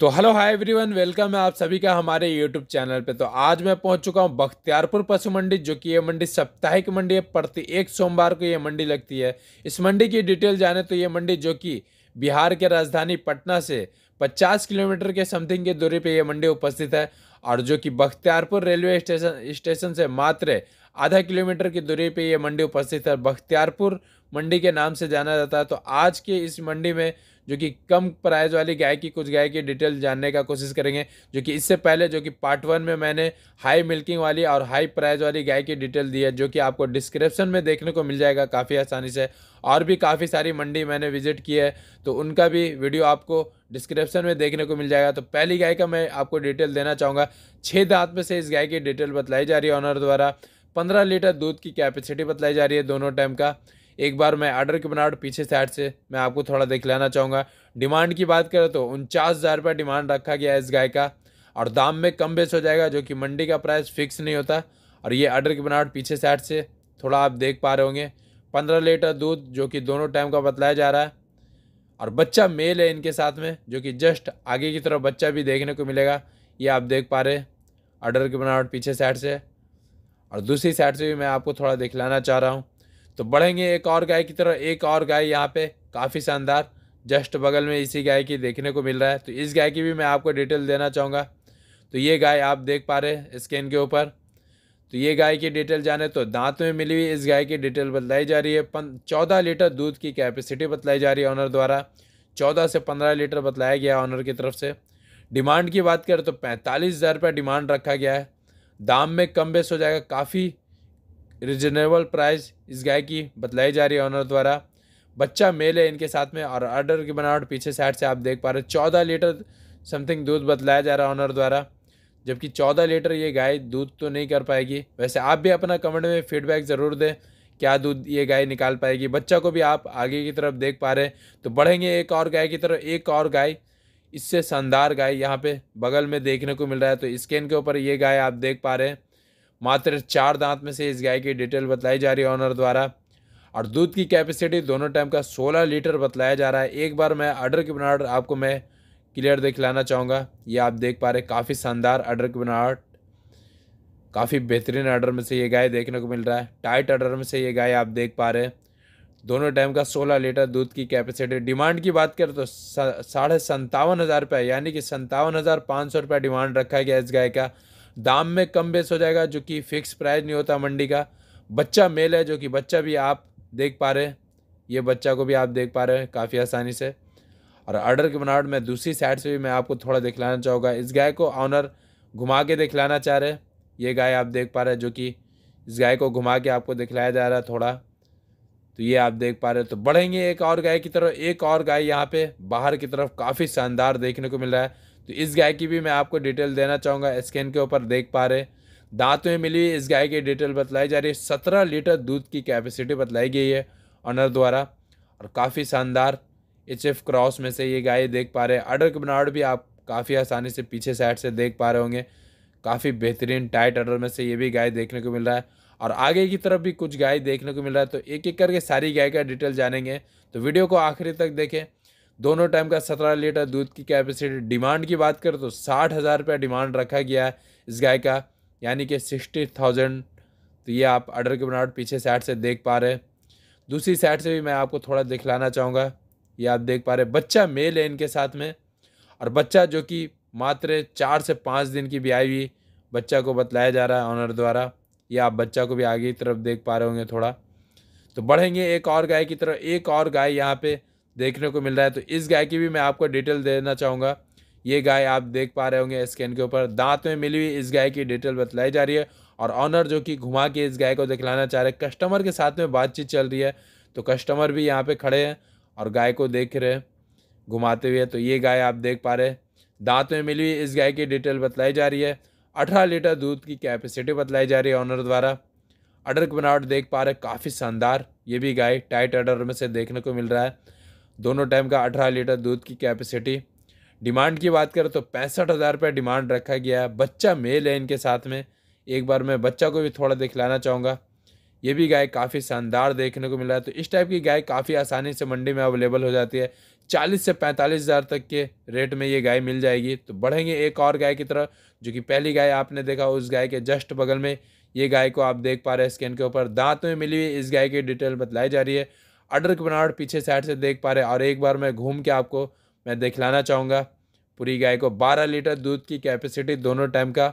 तो hello hi everyone welcome है आप सभी का हमारे यूट्यूब चैनल पे तो आज मैं पहुंच चुका हूं बख्तियारपुर पशु मंडी जो कि ये मंडी साप्ताहिक मंडी है प्रति एक सोमवार को ये मंडी लगती है इस मंडी की डिटेल जाने तो ये मंडी जो कि बिहार के राजधानी पटना से 50 किलोमीटर के समथिंग की दूरी पर यह मंडी उपस्थित है और जो कि बख्तियारपुर रेलवे स्टेशन स्टेशन से मात्र आधा किलोमीटर की दूरी पर यह मंडी उपस्थित है बख्तियारपुर मंडी के नाम से जाना जाता है तो आज के इस मंडी में जो कि कम प्राइस वाली गाय की कुछ गाय की डिटेल जानने का कोशिश करेंगे जो कि इससे पहले जो कि पार्ट वन में मैंने हाई मिल्किंग वाली और हाई प्राइस वाली गाय की डिटेल दी है जो कि आपको डिस्क्रिप्शन में देखने को मिल जाएगा काफ़ी आसानी से और भी काफ़ी सारी मंडी मैंने विजिट की है तो उनका भी वीडियो आपको डिस्क्रिप्शन में देखने को मिल जाएगा तो पहली गाय का मैं आपको डिटेल देना चाहूँगा छः दांत में से इस गाय की डिटेल बतलाई जा रही है ऑनर द्वारा पंद्रह लीटर दूध की कैपेसिटी बतलाई जा रही है दोनों टाइम का एक बार मैं आर्डर की बनावट पीछे साइड से मैं आपको थोड़ा देख लेना चाहूँगा डिमांड की बात करें तो उनचास हज़ार रुपये डिमांड रखा गया है इस गाय का और दाम में कम बेस हो जाएगा जो कि मंडी का प्राइस फिक्स नहीं होता और ये आर्डर की बनावट पीछे साइड से थोड़ा आप देख पा रहे होंगे पंद्रह लीटर दूध जो कि दोनों टाइम का बतलाया जा रहा है और बच्चा मेल है इनके साथ में जो कि जस्ट आगे की तरफ बच्चा भी देखने को मिलेगा ये आप देख पा रहे हैं आर्डर की बनावट पीछे साइड से और दूसरी साइड से भी मैं आपको थोड़ा दिखलाना चाह रहा हूँ तो बढ़ेंगे एक और गाय की तरफ एक और गाय यहाँ पे काफ़ी शानदार जस्ट बगल में इसी गाय की देखने को मिल रहा है तो इस गाय की भी मैं आपको डिटेल देना चाहूँगा तो ये गाय आप देख पा रहे हैं स्कैन के ऊपर तो ये गाय की डिटेल जाने तो दांत में मिली हुई इस गाय की डिटेल बतलाई जा रही है पन चौदह लीटर दूध की कैपेसिटी बतलाई जा रही है ऑनर द्वारा चौदह से पंद्रह लीटर बतलाया गया ऑनर की तरफ से डिमांड की बात करें तो पैंतालीस हज़ार रुपया डिमांड रखा गया है दाम में कम बेस हो जाएगा काफ़ी रिजनेबल प्राइस इस गाय की बतलाई जा रही है ऑनर द्वारा बच्चा मेल है इनके साथ में और आर्डर की बनावट पीछे साइड से आप देख पा रहे चौदह लीटर समथिंग दूध बतलाया जा रहा है ऑनर द्वारा जबकि चौदह लीटर ये गाय दूध तो नहीं कर पाएगी वैसे आप भी अपना कमेंट में फीडबैक ज़रूर दें क्या दूध ये गाय निकाल पाएगी बच्चा को भी आप आगे की तरफ देख पा रहे हैं तो बढ़ेंगे एक और गाय की तरफ एक और गाय इससे शानदार गाय यहाँ पे बगल में देखने को मिल रहा है तो स्कैन के ऊपर ये गाय आप देख पा रहे हैं मात्र चार दांत में से इस गाय की डिटेल बताई जा रही है ऑनर द्वारा और दूध की कैपेसिटी दोनों टाइम का 16 लीटर बतलाया जा रहा है एक बार मैं अडर की बनावट आपको मैं क्लियर दिखलाना चाहूँगा ये आप देख पा रहे काफ़ी शानदार अडर की बनावट काफ़ी बेहतरीन आर्डर में से ये गाय देखने को मिल रहा है टाइट आर्डर में से ये गाय आप देख पा रहे हैं दोनों टाइम का सोलह लीटर दूध की कैपेसिटी डिमांड की बात करें तो साढ़े संतावन हज़ार रुपये यानी कि संतावन हज़ार पाँच सौ रुपये डिमांड रखा गया इस गाय का দাম মে কমবে সোজেগা জোকি ফিক্স প্রাইস নহি হোতা মন্ডি কা বাচ্চা মেল হ জোকি বাচ্চা ভি আপ দেখ পা ਰਹে ইয়ে বাচ্চা কো ভি আপ দেখ পা ਰਹে কাফি আসানি সে অর অর্ডার কি বনাড মে দুসি সাইড সে ভি মে আপকো থোড়া দেখলানা চাহুগা ইস গায় কো আনার গুমাকে দেখলানা চাহে ইয়ে গায় আপ দেখ পা ਰਹে জোকি ইস গায় কো গুমাকে আপকো দেখলایا যা রা থোড়া তো ইয়ে আপ দেখ পা ਰਹে তো বঢ়েঙ্গে এক অর গায় কি তরফ এক অর গায় ইয়াহা পে বাহার কি তরফ কাফি শান্দার দেখনে কো মিল রাহা হ तो इस गाय की भी मैं आपको डिटेल देना चाहूँगा स्कैन के ऊपर देख पा रहे दांत में मिली इस गाय की डिटेल बतलाई जा रही है सत्रह लीटर दूध की कैपेसिटी बतलाई गई है ऑनर द्वारा और काफ़ी शानदार एच एफ क्रॉस में से ये गाय देख पा रहे हैं अडर बनावट भी आप काफ़ी आसानी से पीछे साइड से देख पा रहे होंगे काफ़ी बेहतरीन टाइट अडर में से ये भी गाय देखने को मिल रहा है और आगे की तरफ भी कुछ गाय देखने को मिल रहा है तो एक एक करके सारी गाय का डिटेल जानेंगे तो वीडियो को आखिरी तक देखें दोनों टाइम का सत्रह लीटर दूध की कैपेसिटी डिमांड की बात करें तो साठ हज़ार रुपया डिमांड रखा गया है इस गाय का यानी कि सिक्सटी थाउजेंड तो ये आप ऑर्डर की बनावट पीछे साइड से देख पा रहे हैं दूसरी साइड से भी मैं आपको थोड़ा दिखलाना चाहूँगा ये आप देख पा रहे बच्चा मेल है इनके साथ में और बच्चा जो कि मात्र चार से पाँच दिन की भी आई हुई बच्चा को बतलाया जा रहा है ऑनर द्वारा ये आप बच्चा को भी आगे की तरफ देख पा रहे होंगे थोड़ा तो बढ़ेंगे एक और गाय की तरफ एक और गाय यहाँ पे देखने को मिल रहा है तो इस गाय की भी मैं आपको डिटेल देना चाहूँगा ये गाय आप देख पा रहे होंगे स्कैन के ऊपर दांत में मिली हुई इस गाय की डिटेल बतलाई जा रही है और ऑनर जो कि घुमा के इस गाय को दिखलाना चाह रहे कस्टमर के साथ में बातचीत चल रही है तो कस्टमर भी यहाँ पे खड़े हैं और गाय को देख रहे हैं घुमाते हुए तो ये गाय आप देख पा रहे हैं दांत में मिली हुई इस गाय की डिटेल बतलाई जा रही है अठारह लीटर दूध की कैपेसिटी बतलाई जा रही है ऑनर द्वारा अडर की बनावट देख पा रहे काफ़ी शानदार ये भी गाय टाइट अडर में से देखने को मिल रहा है दोनों टाइम का अठारह लीटर दूध की कैपेसिटी डिमांड की बात करें तो पैंसठ हज़ार रुपये डिमांड रखा गया है बच्चा मेल है इनके साथ में एक बार मैं बच्चा को भी थोड़ा दिखलाना चाहूँगा ये भी गाय काफ़ी शानदार देखने को मिला है तो इस टाइप की गाय काफ़ी आसानी से मंडी में अवेलेबल हो जाती है चालीस से पैंतालीस हज़ार तक के रेट में ये गाय मिल जाएगी तो बढ़ेंगे एक और गाय की तरह जो कि पहली गाय आपने देखा उस गाय के जस्ट बगल में ये गाय को आप देख पा रहे हैं स्कैन के ऊपर दांत में मिली हुई इस गाय की डिटेल बतलाई जा रही है अडरक बनावट पीछे साइड से देख पा रहे और एक बार मैं घूम के आपको मैं दिखलाना चाहूँगा पूरी गाय को 12 लीटर दूध की कैपेसिटी दोनों टाइम का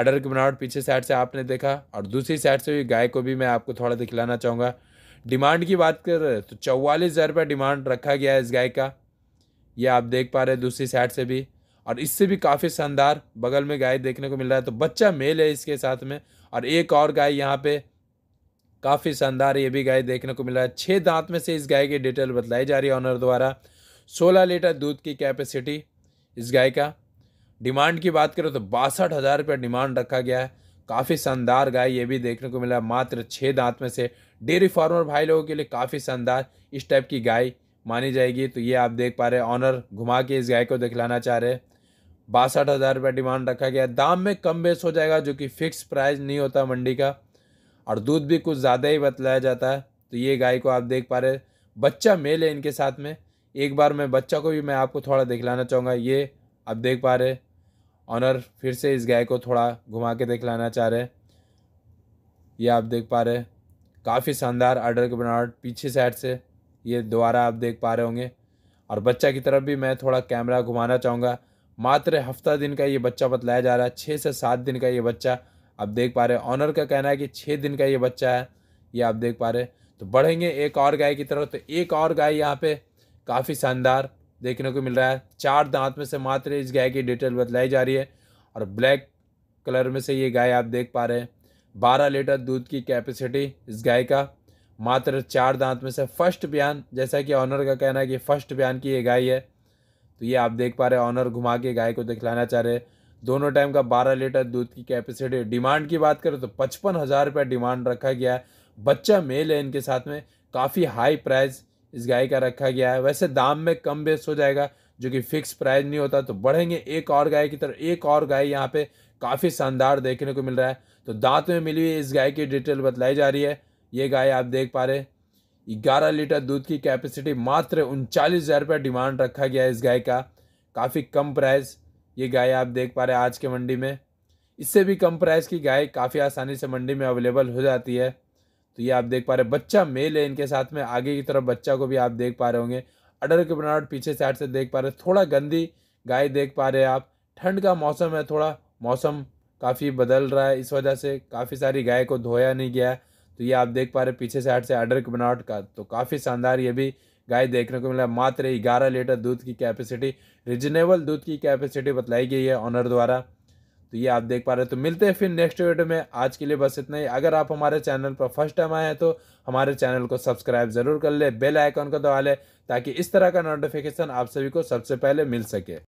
अडर की बनावट पीछे साइड से आपने देखा और दूसरी साइड से भी गाय को भी मैं आपको थोड़ा दिखलाना चाहूँगा डिमांड की बात कर रहे तो चौवालीस हज़ार रुपये डिमांड रखा गया है इस गाय का ये आप देख पा रहे हैं दूसरी साइड से भी और इससे भी काफ़ी शानदार बगल में गाय देखने को मिल रहा है तो बच्चा मेल है इसके साथ में और एक और गाय यहाँ पर काफ़ी शानदार ये भी गाय देखने को मिला है छः दांत में से इस गाय की डिटेल बतलाई जा रही है ऑनर द्वारा सोलह लीटर दूध की कैपेसिटी इस गाय का डिमांड की बात करें तो बासठ हज़ार रुपया डिमांड रखा गया है काफ़ी शानदार गाय ये भी देखने को मिला मात्र छः दांत में से डेयरी फार्मर भाई लोगों के लिए काफ़ी शानदार इस टाइप की गाय मानी जाएगी तो ये आप देख पा रहे हैं ऑनर घुमा के इस गाय को दिखलाना चाह रहे हैं बासठ हज़ार रुपया डिमांड रखा गया दाम में कम बेस हो जाएगा जो कि फिक्स प्राइस नहीं होता मंडी का और दूध भी कुछ ज़्यादा ही बतलाया जाता है तो ये गाय को आप देख पा रहे बच्चा मेल है इनके साथ में एक बार मैं बच्चा को भी मैं आपको थोड़ा दिखलाना चाहूँगा ये आप देख पा रहे ऑनर फिर से इस गाय को थोड़ा घुमा के दिखलाना चाह रहे ये आप देख पा रहे काफ़ी शानदार आर्डर की बनावट पीछे साइड से ये दोबारा आप देख पा रहे होंगे और बच्चा की तरफ भी मैं थोड़ा कैमरा घुमाना चाहूँगा मात्र हफ्ता दिन का ये बच्चा बतलाया जा रहा है छः से सात दिन का ये बच्चा आप देख पा रहे हैं ऑनर का कहना है कि छः दिन का ये बच्चा है ये आप देख पा रहे हैं तो बढ़ेंगे एक और गाय की तरफ तो एक और गाय यहाँ पे काफ़ी शानदार देखने को मिल रहा है चार दांत में से मात्र इस गाय की डिटेल बतलाई जा रही है और ब्लैक कलर में से ये गाय आप देख पा रहे हैं बारह लीटर दूध की कैपेसिटी इस गाय का मात्र चार दांत में से फर्स्ट बयान जैसा कि ऑनर का कहना है कि फर्स्ट बयान की ये गाय है तो ये आप देख पा रहे हैं ऑनर घुमा के गाय को दिखलाना चाह रहे हैं दोनों टाइम का बारह लीटर दूध की कैपेसिटी डिमांड की बात करें तो पचपन हज़ार रुपया डिमांड रखा गया है बच्चा मेल है इनके साथ में काफ़ी हाई प्राइस इस गाय का रखा गया है वैसे दाम में कम बेस हो जाएगा जो कि फिक्स प्राइस नहीं होता तो बढ़ेंगे एक और गाय की तरफ एक और गाय यहाँ पे काफ़ी शानदार देखने को मिल रहा है तो दांत में मिली हुई इस गाय की डिटेल बतलाई जा रही है ये गाय आप देख पा रहे ग्यारह लीटर दूध की कैपेसिटी मात्र उनचालीस हज़ार डिमांड रखा गया है इस गाय का काफ़ी कम प्राइस ये गाय आप देख पा रहे हैं आज के मंडी में इससे भी कम प्राइस की गाय काफ़ी आसानी से मंडी में अवेलेबल हो जाती है तो ये आप देख पा रहे बच्चा मेल है इनके साथ में आगे की तरफ बच्चा को भी आप देख पा रहे होंगे अडर की बनावट पीछे साइड से देख पा रहे थोड़ा गंदी गाय देख पा रहे आप ठंड का मौसम है थोड़ा मौसम काफ़ी बदल रहा है इस वजह से काफ़ी सारी गाय को धोया नहीं गया तो ये आप देख पा रहे पीछे साइड से अडर की बनावट का तो काफ़ी शानदार ये भी गाय देखने को मिला मात्र ग्यारह लीटर दूध की कैपेसिटी रिजनेबल दूध की कैपेसिटी बतलाई गई है ऑनर द्वारा तो ये आप देख पा रहे हो तो मिलते हैं फिर नेक्स्ट वीडियो में आज के लिए बस इतना ही अगर आप हमारे चैनल पर फर्स्ट टाइम आए हैं तो हमारे चैनल को सब्सक्राइब जरूर कर ले बेल आइकन को दबा ले ताकि इस तरह का नोटिफिकेशन आप सभी को सबसे पहले मिल सके